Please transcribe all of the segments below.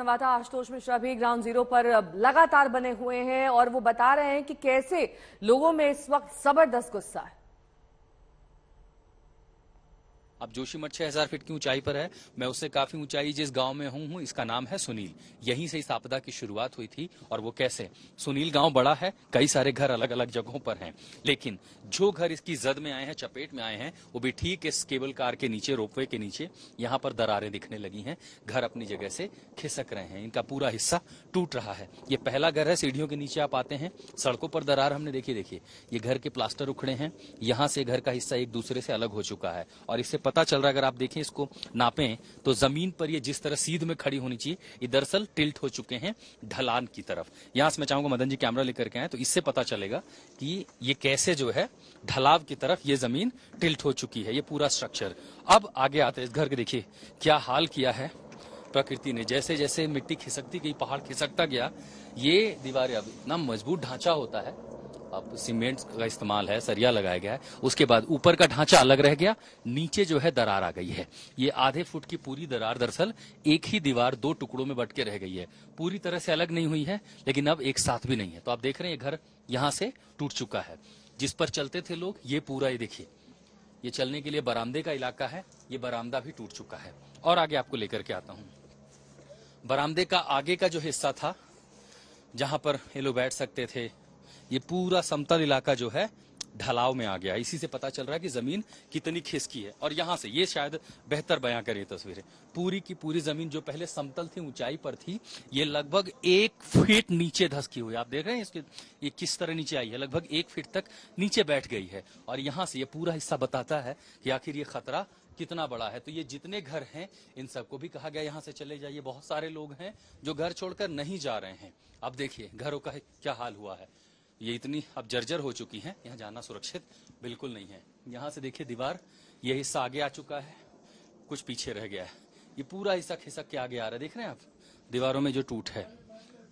संवाददाता आशुतोष मिश्रा भी ground zero पर लगातार बने हुए हैं और वो बता रहे हैं कि कैसे लोगों में इस वक्त जबरदस्त गुस्सा है अब जोशीमठ छह हजार फीट की ऊंचाई पर है मैं उससे काफी ऊंचाई जिस गांव में हूं हूं इसका नाम है सुनील यहीं से इस आपदा की शुरुआत हुई थी और वो कैसे सुनील गांव बड़ा है कई सारे घर अलग अलग जगहों पर हैं लेकिन जो घर इसकी जद में आए हैं चपेट में आए हैं वो भी ठीक इस केबल कार के नीचे रोपवे के नीचे यहाँ पर दरारें दिखने लगी हैं घर अपनी जगह से खिसक रहे हैं इनका पूरा हिस्सा टूट रहा है ये पहला घर है सीढ़ियों के नीचे आप आते हैं सड़कों पर दरार हमने देखी देखिए ये घर के प्लास्टर उखड़े हैं यहाँ से घर का हिस्सा एक दूसरे से अलग हो चुका है और इससे पता चल रहा है अगर आप देखें इसको नापें तो जमीन पर ये जिस तरह सीध में खड़ी होनी चाहिए ये दरअसल टिल्ट हो चुके हैं ढलान की तरफ यहां से मैं चाहूंगा मदन जी कैमरा लेकर के आए तो इससे पता चलेगा कि ये कैसे जो है ढलाव की तरफ ये जमीन टिल्ट हो चुकी है ये पूरा स्ट्रक्चर अब आगे आते इस घर के देखिए क्या हाल किया है प्रकृति ने जैसे जैसे मिट्टी खिसकती गई पहाड़ खिसकता गया ये दीवारें अब इतना मजबूत ढांचा होता है अब सीमेंट का इस्तेमाल है सरिया लगाया गया है उसके बाद ऊपर का ढांचा अलग रह गया नीचे जो है दरार आ गई है ये आधे फुट की पूरी दरार दरअसल एक ही दीवार दो टुकड़ों में बटके रह गई है पूरी तरह से अलग नहीं हुई है लेकिन अब एक साथ भी नहीं है तो आप देख रहे हैं घर यहाँ से टूट चुका है जिस पर चलते थे लोग ये पूरा ये देखिए ये चलने के लिए बरामदे का इलाका है ये बरामदा भी टूट चुका है और आगे आपको लेकर के आता हूं बरामदे का आगे का जो हिस्सा था जहां पर ये लोग बैठ सकते थे ये पूरा समतल इलाका जो है ढलाव में आ गया इसी से पता चल रहा है कि जमीन कितनी खिसकी है और यहाँ से ये शायद बेहतर बयां करे तस्वीरें पूरी की पूरी जमीन जो पहले समतल थी ऊंचाई पर थी ये लगभग एक फीट नीचे धसकी हुई आप देख रहे हैं इसके ये किस तरह नीचे आई है लगभग एक फीट तक नीचे बैठ गई है और यहाँ से ये पूरा हिस्सा बताता है कि आखिर ये खतरा कितना बड़ा है तो ये जितने घर हैं इन सबको भी कहा गया यहाँ से चले जाइए बहुत सारे लोग हैं जो घर छोड़कर नहीं जा रहे हैं अब देखिए घरों का क्या हाल हुआ है ये इतनी अब जर्जर हो चुकी है यहाँ जाना सुरक्षित बिल्कुल नहीं है यहाँ से देखिए दीवार ये हिस्सा आगे आ चुका है कुछ पीछे रह गया है ये पूरा हिस्सा खिसक के आगे आ रहा है देख रहे हैं आप दीवारों में जो टूट है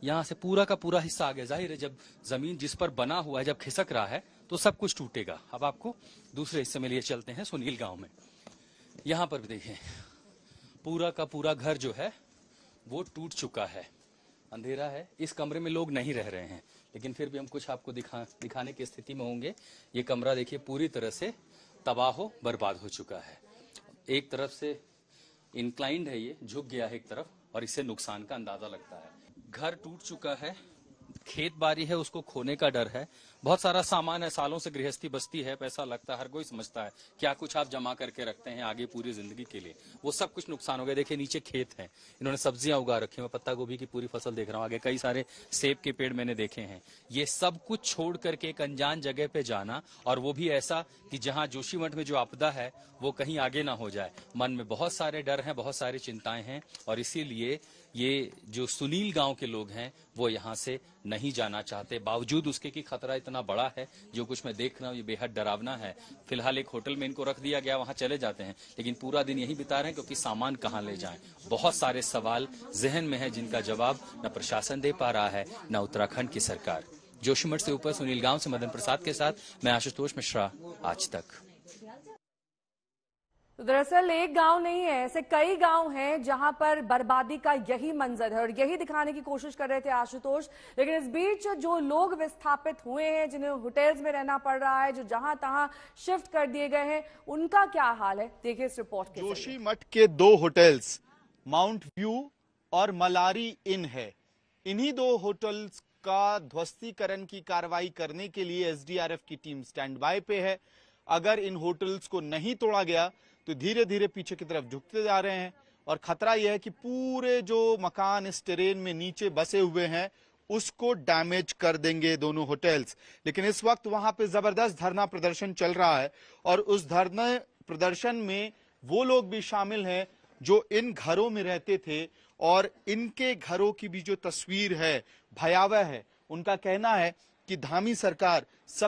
यहाँ से पूरा का पूरा हिस्सा आगे जाहिर है जब जमीन जिस पर बना हुआ है जब खिसक रहा है तो सब कुछ टूटेगा अब आपको दूसरे हिस्से में लिए चलते हैं सुनील गांव में यहाँ पर भी देखें पूरा का पूरा घर जो है वो टूट चुका है अंधेरा है इस कमरे में लोग नहीं रह रहे हैं लेकिन फिर भी हम कुछ आपको दिखा दिखाने की स्थिति में होंगे ये कमरा देखिए पूरी तरह से तबाह हो बर्बाद हो चुका है एक तरफ से इंक्लाइंड है ये झुक गया है एक तरफ और इससे नुकसान का अंदाजा लगता है घर टूट चुका है खेत बारी है उसको खोने का डर है बहुत सारा सामान है सालों से गृहस्थी बस्ती है पैसा लगता है हर कोई समझता है क्या कुछ आप जमा करके रखते हैं आगे पूरी जिंदगी के लिए वो सब कुछ नुकसान हो गया देखिए नीचे खेत है इन्होंने सब्जियां उगा रखी मैं पत्ता गोभी की पूरी फसल देख रहा हूँ आगे कई सारे सेब के पेड़ मैंने देखे हैं ये सब कुछ छोड़ करके एक अनजान जगह पे जाना और वो भी ऐसा कि जहाँ जोशीमठ में जो आपदा है वो कहीं आगे ना हो जाए मन में बहुत सारे डर हैं बहुत सारी चिंताएं हैं और इसीलिए ये जो सुनील गांव के लोग हैं वो यहाँ से नहीं जाना चाहते बावजूद उसके कि खतरा इतना बड़ा है जो कुछ मैं देख रहा हूँ ये बेहद डरावना है फिलहाल एक होटल में इनको रख दिया गया वहां चले जाते हैं लेकिन पूरा दिन यही बिता रहे हैं क्योंकि सामान कहाँ ले जाए बहुत सारे सवाल जहन में है जिनका जवाब न प्रशासन दे पा रहा है न उत्तराखंड की सरकार जोशीमठ से ऊपर सुनील गांव से मदन प्रसाद के साथ मैं आशुतोष मिश्रा आज तक तो दरअसल एक गांव नहीं है ऐसे कई गांव हैं जहां पर बर्बादी का यही मंजर है और यही दिखाने की कोशिश कर रहे थे आशुतोष लेकिन इस बीच जो लोग विस्थापित हुए हैं जिन्हें होटल्स में रहना पड़ रहा है जो जहां तहां शिफ्ट कर दिए गए हैं उनका क्या हाल है देखिए इस रिपोर्ट के जोशी मठ के दो होटल्स माउंट व्यू और मलारी इन है इन्हीं दो होटल्स का ध्वस्तीकरण की कार्रवाई करने के लिए एसडीआरएफ की टीम स्टैंड बाय पे है अगर इन होटल्स को नहीं तोड़ा गया तो धीरे धीरे पीछे की तरफ झुकते जा रहे हैं और खतरा यह है कि पूरे जो मकान इस ट्रेन में नीचे बसे हुए हैं उसको डैमेज कर देंगे दोनों होटल्स लेकिन इस वक्त वहां पे जबरदस्त धरना प्रदर्शन चल रहा है और उस धरना प्रदर्शन में वो लोग भी शामिल हैं जो इन घरों में रहते थे और इनके घरों की भी जो तस्वीर है भयावह है उनका कहना है कि धामी सरकार सब